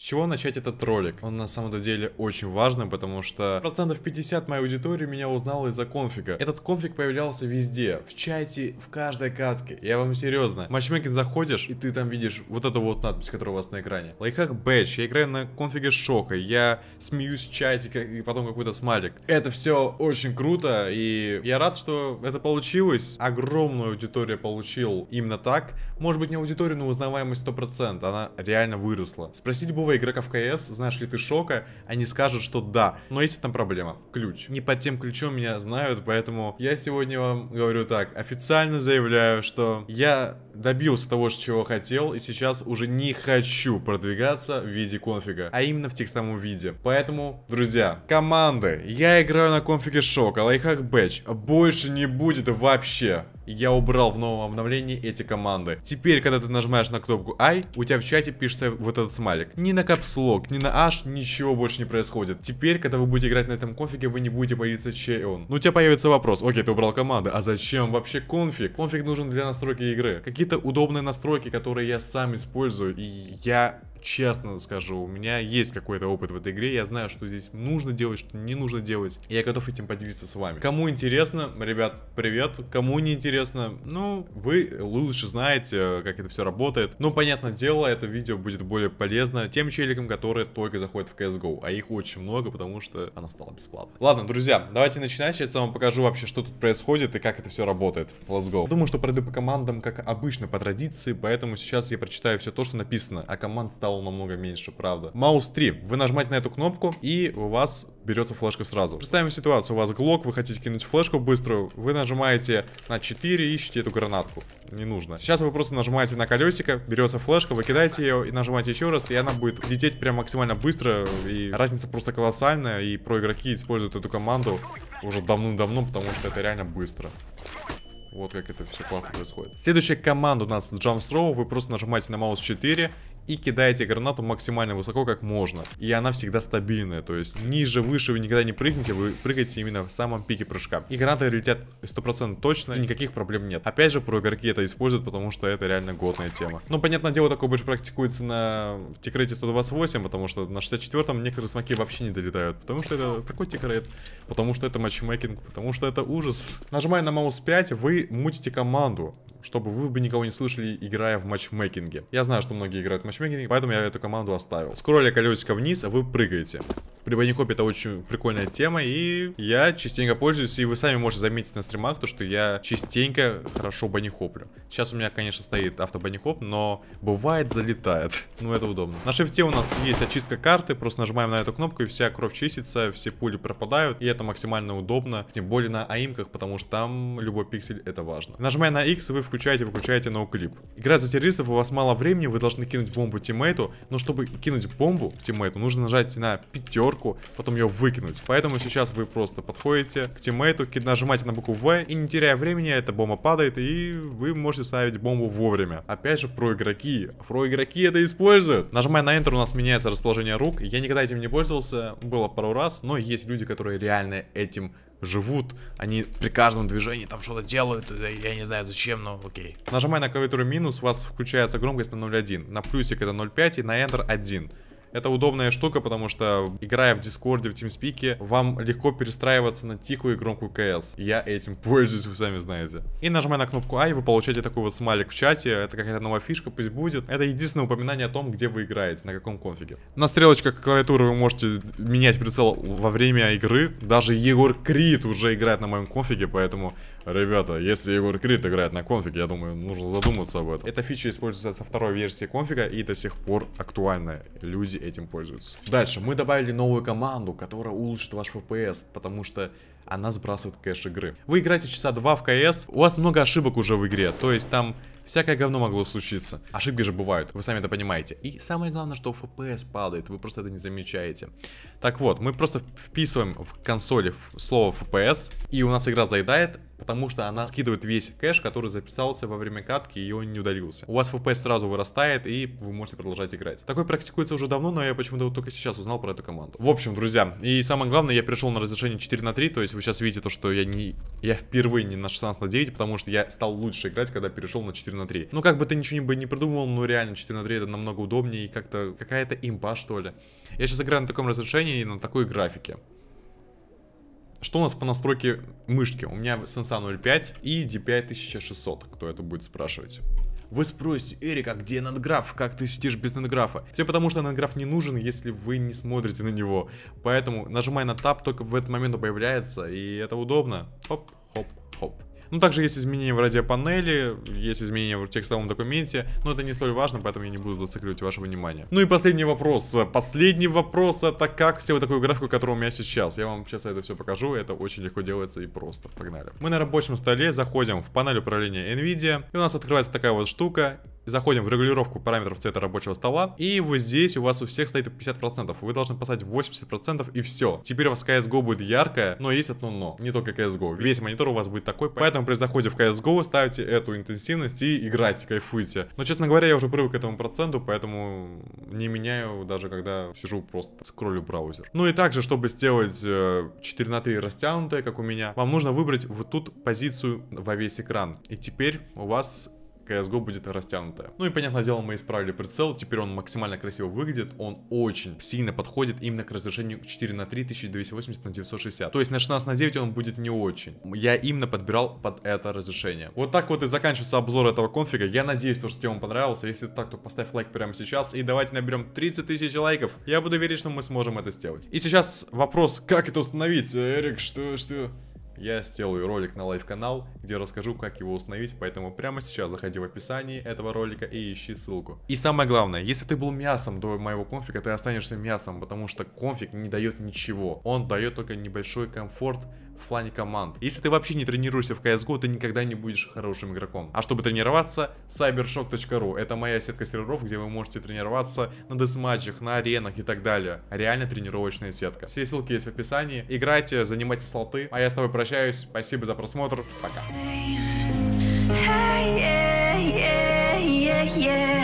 С чего начать этот ролик? Он на самом деле очень важным, потому что процентов 50 моей аудитории меня узнала из-за конфига. Этот конфиг появлялся везде, в чате, в каждой катке. Я вам серьезно. В матчмейкинг заходишь, и ты там видишь вот эту вот надпись, которая у вас на экране. Лайфхак бэч, я играю на конфиге шока, я смеюсь в чате, и потом какой-то смайлик. Это все очень круто, и я рад, что это получилось. Огромную аудиторию получил именно так. Может быть не аудиторию, но узнаваемость 100%, она реально выросла. Спросить любого игрока в КС, знаешь ли ты Шока, они скажут, что да. Но есть там проблема, ключ. Не под тем ключом меня знают, поэтому я сегодня вам говорю так, официально заявляю, что я добился того, чего хотел, и сейчас уже не хочу продвигаться в виде конфига, а именно в текстовом виде. Поэтому, друзья, команды, я играю на конфиге Шока, лайфхак бэч, больше не будет вообще я убрал в новом обновлении эти команды. Теперь, когда ты нажимаешь на кнопку I, у тебя в чате пишется вот этот смайлик. Ни на капслог, ни на H, ничего больше не происходит. Теперь, когда вы будете играть на этом конфиге, вы не будете боиться, чей он. Но ну, у тебя появится вопрос, окей, ты убрал команды, а зачем вообще конфиг? Конфиг нужен для настройки игры. Какие-то удобные настройки, которые я сам использую, и я честно скажу, у меня есть какой-то опыт в этой игре, я знаю, что здесь нужно делать, что не нужно делать, и я готов этим поделиться с вами. Кому интересно, ребят, привет, кому не интересно, ну, вы лучше знаете, как это все работает, но, понятное дело, это видео будет более полезно тем челикам, которые только заходят в CSGO, а их очень много, потому что она стала бесплатной. Ладно, друзья, давайте начинать, сейчас я вам покажу вообще, что тут происходит и как это все работает. Let's go. Думаю, что пройду по командам, как обычно, по традиции, поэтому сейчас я прочитаю все то, что написано, а команд стал стало намного меньше, правда. Маус 3. Вы нажимаете на эту кнопку, и у вас берется флешка сразу. Представим ситуацию, у вас глок, вы хотите кинуть флешку быструю, вы нажимаете на 4 и ищете эту гранатку. Не нужно. Сейчас вы просто нажимаете на колесико, берется флешка, вы кидаете ее и нажимаете еще раз, и она будет лететь прям максимально быстро, и разница просто колоссальная, и про игроки используют эту команду уже давным-давно, потому что это реально быстро. Вот как это все классно происходит. Следующая команда у нас Jump Throw. Вы просто нажимаете на маус 4 и кидаете гранату максимально высоко, как можно. И она всегда стабильная, то есть ниже, выше вы никогда не прыгнете, вы прыгаете именно в самом пике прыжка. И гранаты летят 100% точно, и никаких проблем нет. Опять же, про игроки это используют, потому что это реально годная тема. Но ну, понятное дело, такое больше практикуется на тикрете 128, потому что на 64-м некоторые смоки вообще не долетают, потому что это такой тикрет, потому что это матчмейкинг, потому что это ужас. Нажимая на маус 5, вы мутите команду чтобы вы бы никого не слышали, играя в матчмейкинге. Я знаю, что многие играют в матчмейкинге, поэтому я эту команду оставил. Скролля колесико вниз, вы прыгаете. При Баникопе это очень прикольная тема, и я частенько пользуюсь, и вы сами можете заметить на стримах, то, что я частенько хорошо банихоплю. Сейчас у меня, конечно, стоит автобанихоп, но бывает залетает. Ну, это удобно. На шифте у нас есть очистка карты, просто нажимаем на эту кнопку, и вся кровь чистится, все пули пропадают, и это максимально удобно, тем более на аимках, потому что там любой пиксель это важно. Нажимая на X, вы включаете, выключаете ноуклип. Игра за террористов, у вас мало времени, вы должны кинуть бомбу тиммейту, но чтобы кинуть бомбу тиммейту, нужно нажать на пятерку, горку, потом ее выкинуть. Поэтому сейчас вы просто подходите к тиммейту, нажимаете на букву В, и не теряя времени, эта бомба падает, и вы можете ставить бомбу вовремя. Опять же, про игроки. Про игроки это используют. Нажимая на Enter, у нас меняется расположение рук. Я никогда этим не пользовался, было пару раз, но есть люди, которые реально этим живут, они при каждом движении там что-то делают, я не знаю зачем, но окей. Нажимая на клавиатуру минус, у вас включается громкость на 0.1, на плюсик это 0.5 и на Enter 1. Это удобная штука, потому что, играя в Дискорде, в TeamSpeak, вам легко перестраиваться на тихую и громкую КС. Я этим пользуюсь, вы сами знаете. И нажимая на кнопку А, вы получаете такой вот смайлик в чате. Это какая-то новая фишка, пусть будет. Это единственное упоминание о том, где вы играете, на каком конфиге. На стрелочках клавиатуры вы можете менять прицел во время игры. Даже Егор Крид уже играет на моем конфиге, поэтому Ребята, если Егор Крид играет на конфиге, я думаю, нужно задуматься об этом. Эта фича используется со второй версии конфига и до сих пор актуальна. Люди этим пользуются. Дальше, мы добавили новую команду, которая улучшит ваш FPS, потому что она сбрасывает кэш игры. Вы играете часа два в КС, у вас много ошибок уже в игре, то есть там Всякое говно могло случиться. Ошибки же бывают, вы сами это понимаете. И самое главное, что FPS падает, вы просто это не замечаете. Так вот, мы просто вписываем в консоли слово FPS, и у нас игра заедает, потому что она скидывает весь кэш, который записался во время катки и он не удалился. У вас FPS сразу вырастает и вы можете продолжать играть. Такой практикуется уже давно, но я почему-то вот только сейчас узнал про эту команду. В общем, друзья, и самое главное, я перешел на разрешение 4 на 3, то есть вы сейчас видите то, что я не... Я впервые не на 16 на 9, потому что я стал лучше играть, когда перешел на 4 на 3. Ну, как бы ты ничего бы не придумывал, но реально 4 на 3 это намного удобнее и как-то какая-то имба, что ли. Я сейчас играю на таком разрешении и на такой графике. Что у нас по настройке мышки? У меня Sensa 05 и D5600. кто это будет спрашивать. Вы спросите, Эрик, а где надграф? Как ты сидишь без надграфа? Все потому, что надграф не нужен, если вы не смотрите на него. Поэтому нажимай на тап, только в этот момент он появляется, и это удобно. Хоп, хоп, хоп. Ну, также есть изменения в радиопанели, есть изменения в текстовом документе, но это не столь важно, поэтому я не буду зацикливать ваше внимание. Ну и последний вопрос. Последний вопрос это как все сделать такую графику, которую у меня сейчас. Я вам сейчас это все покажу, это очень легко делается и просто. Погнали. Мы на рабочем столе заходим в панель управления NVIDIA, и у нас открывается такая вот штука, Заходим в регулировку параметров цвета рабочего стола. И вот здесь у вас у всех стоит 50%. Вы должны поставить 80% и все. Теперь у вас CSGO будет яркое, но есть одно но. Не только CSGO. Весь монитор у вас будет такой. Поэтому при заходе в CSGO ставите эту интенсивность и играйте, кайфуйте. Но, честно говоря, я уже привык к этому проценту, поэтому не меняю, даже когда сижу просто скроллю браузер. Ну и также, чтобы сделать 4 э, на 3 растянутое, как у меня, вам нужно выбрать вот тут позицию во весь экран. И теперь у вас CSGO будет растянутая. Ну и понятное дело, мы исправили прицел, теперь он максимально красиво выглядит, он очень сильно подходит именно к разрешению 4 на 3 1280 на 960. То есть на 16 на 9 он будет не очень. Я именно подбирал под это разрешение. Вот так вот и заканчивается обзор этого конфига. Я надеюсь, что тебе он понравился. Если так, то поставь лайк прямо сейчас и давайте наберем 30 тысяч лайков. Я буду верить, что мы сможем это сделать. И сейчас вопрос, как это установить? Эрик, что, что я сделаю ролик на лайв-канал, где расскажу, как его установить, поэтому прямо сейчас заходи в описание этого ролика и ищи ссылку. И самое главное, если ты был мясом до моего конфига, ты останешься мясом, потому что конфиг не дает ничего. Он дает только небольшой комфорт, в плане команд. Если ты вообще не тренируешься в CSGO, ты никогда не будешь хорошим игроком. А чтобы тренироваться, cybershock.ru. Это моя сетка серверов, где вы можете тренироваться на десматчах, на аренах и так далее. Реально тренировочная сетка. Все ссылки есть в описании. Играйте, занимайте слоты. А я с тобой прощаюсь. Спасибо за просмотр. Пока. yeah, yeah, yeah.